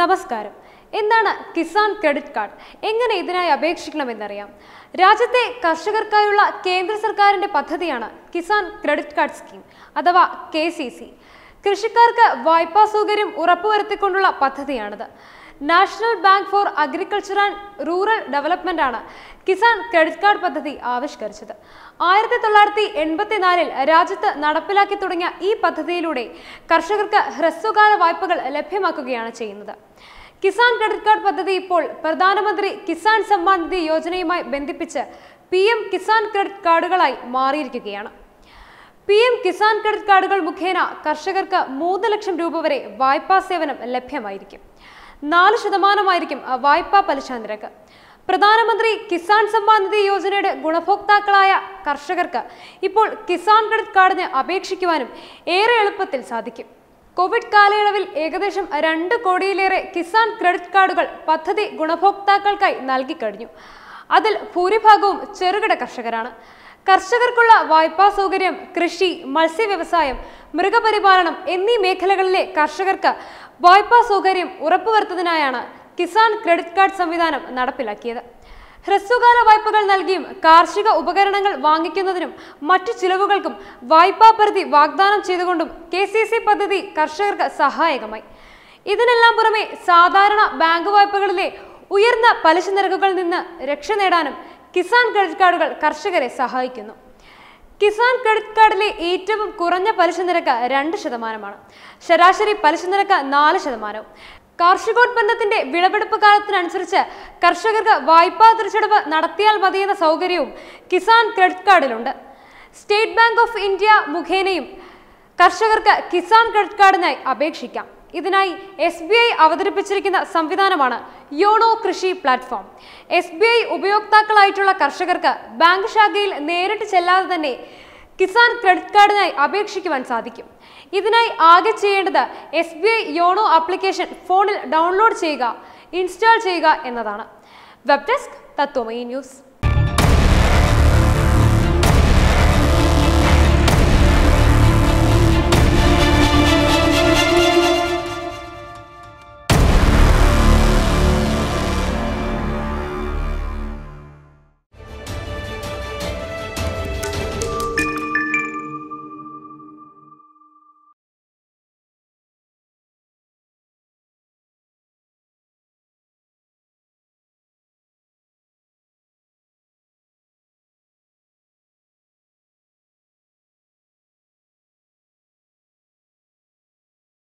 നമസ്കാരം എന്താണ് Kisan credit card എങ്ങനെ ഇതിനായി അപേക്ഷിക്കണമെന്നറിയാം രാജ്യത്തെ കർഷകർക്കായുള്ള കേന്ദ്ര സർക്കാരിൻ്റെ പദ്ധതിയാണ് കിസാൻ ക്രെഡിറ്റ് കാർഡ് സ്കീം അഥവാ കെ കൃഷിക്കാർക്ക് വായ്പാ സൗകര്യം ഉറപ്പുവരുത്തിക്കൊണ്ടുള്ള പദ്ധതിയാണിത് National Bank for Agriculture and Rural Development ആണ് കിസാൻ ക്രെഡിറ്റ് കാർഡ് പദ്ധതി ആവിഷ്കരിച്ചത് ആയിരത്തി തൊള്ളായിരത്തി എൺപത്തിനാലിൽ രാജ്യത്ത് നടപ്പിലാക്കി തുടങ്ങിയ ഈ പദ്ധതിയിലൂടെ കർഷകർക്ക് ഹ്രസ്വകാല വായ്പകൾ ലഭ്യമാക്കുകയാണ് ചെയ്യുന്നത് കിസാൻ ക്രെഡിറ്റ് കാർഡ് പദ്ധതി ഇപ്പോൾ പ്രധാനമന്ത്രി കിസാൻ സമ്മാൻ നിധി യോജനയുമായി ബന്ധിപ്പിച്ച് പി എം കിസാൻ ക്രെഡിറ്റ് കാർഡുകളായി മാറിയിരിക്കുകയാണ് പി എം കിസാൻ ക്രെഡിറ്റ് കാർഡുകൾ മുഖേന കർഷകർക്ക് മൂന്ന് ലക്ഷം രൂപ വരെ വായ്പാ സേവനം ലഭ്യമായിരിക്കും നാല് ശതമാനമായിരിക്കും വായ്പാ പലിശ നിരക്ക് പ്രധാനമന്ത്രി കിസാൻ സമ്മാൻ നിധി യോജനയുടെ ഗുണഭോക്താക്കളായ കർഷകർക്ക് ഇപ്പോൾ കിസാൻ ക്രെഡിറ്റ് കാർഡിന് അപേക്ഷിക്കുവാനും ഏറെ എളുപ്പത്തിൽ സാധിക്കും കോവിഡ് കാലയളവിൽ ഏകദേശം രണ്ട് കോടിയിലേറെ കിസാൻ ക്രെഡിറ്റ് കാർഡുകൾ പദ്ധതി ഗുണഭോക്താക്കൾക്കായി നൽകിക്കഴിഞ്ഞു അതിൽ ഭൂരിഭാഗവും ചെറുകിട കർഷകരാണ് കർഷകർക്കുള്ള വായ്പാ സൗകര്യം കൃഷി മത്സ്യവ്യവസായം മൃഗപരിപാലനം എന്നീ മേഖലകളിലെ കർഷകർക്ക് വായ്പാ സൗകര്യം ഉറപ്പുവരുത്തുന്നതിനായാണ് കിസാൻ ക്രെഡിറ്റ് കാർഡ് സംവിധാനം നടപ്പിലാക്കിയത് ഹ്രസ്വകാല വായ്പകൾ നൽകിയും കാർഷിക ഉപകരണങ്ങൾ വാങ്ങിക്കുന്നതിനും മറ്റു ചിലവുകൾക്കും വായ്പാ പരിധി വാഗ്ദാനം ചെയ്തുകൊണ്ടും കെ സി സി പദ്ധതി കർഷകർക്ക് സഹായകമായി ഇതിനെല്ലാം പുറമെ സാധാരണ ബാങ്ക് വായ്പകളിലെ ഉയർന്ന പലിശ നിരക്കുകളിൽ നിന്ന് രക്ഷ നേടാനും കിസാൻ ക്രെഡിറ്റ് കാർഡുകൾ കർഷകരെ സഹായിക്കുന്നു കിസാൻ ക്രെഡിറ്റ് കാർഡിലെ ഏറ്റവും കുറഞ്ഞ പലിശ നിരക്ക് രണ്ട് ശതമാനമാണ് ശരാശരി പലിശ നിരക്ക് നാല് ശതമാനവും കാർഷികോത്പന്നത്തിന്റെ വിളവെടുപ്പ് കാലത്തിനനുസരിച്ച് കർഷകർക്ക് വായ്പാ തിരിച്ചടവ് നടത്തിയാൽ മതിയെന്ന സൗകര്യവും കിസാൻ ക്രെഡിറ്റ് കാർഡിലുണ്ട് സ്റ്റേറ്റ് ബാങ്ക് ഓഫ് ഇന്ത്യ മുഖേനയും കർഷകർക്ക് കിസാൻ ക്രെഡിറ്റ് കാർഡിനായി അപേക്ഷിക്കാം ഇതിനായി എസ് ബി ഐ അവതരിപ്പിച്ചിരിക്കുന്ന സംവിധാനമാണ് YONO Krishi platform S B I ഉപയോക്താക്കളായിട്ടുള്ള കർഷകർക്ക് ബാങ്ക് ശാഖയിൽ നേരിട്ട് ചെല്ലാതെ തന്നെ കിസാൻ ക്രെഡിറ്റ് കാർഡിനായി അപേക്ഷിക്കുവാൻ സാധിക്കും ഇതിനായി ആകെ ചെയ്യേണ്ടത് S B I YONO application ഫോണിൽ ഡൗൺലോഡ് ചെയ്യുക ഇൻസ്റ്റാൾ ചെയ്യുക എന്നതാണ് വെബ് ഡെസ്ക് തത്വമയി ന്യൂസ്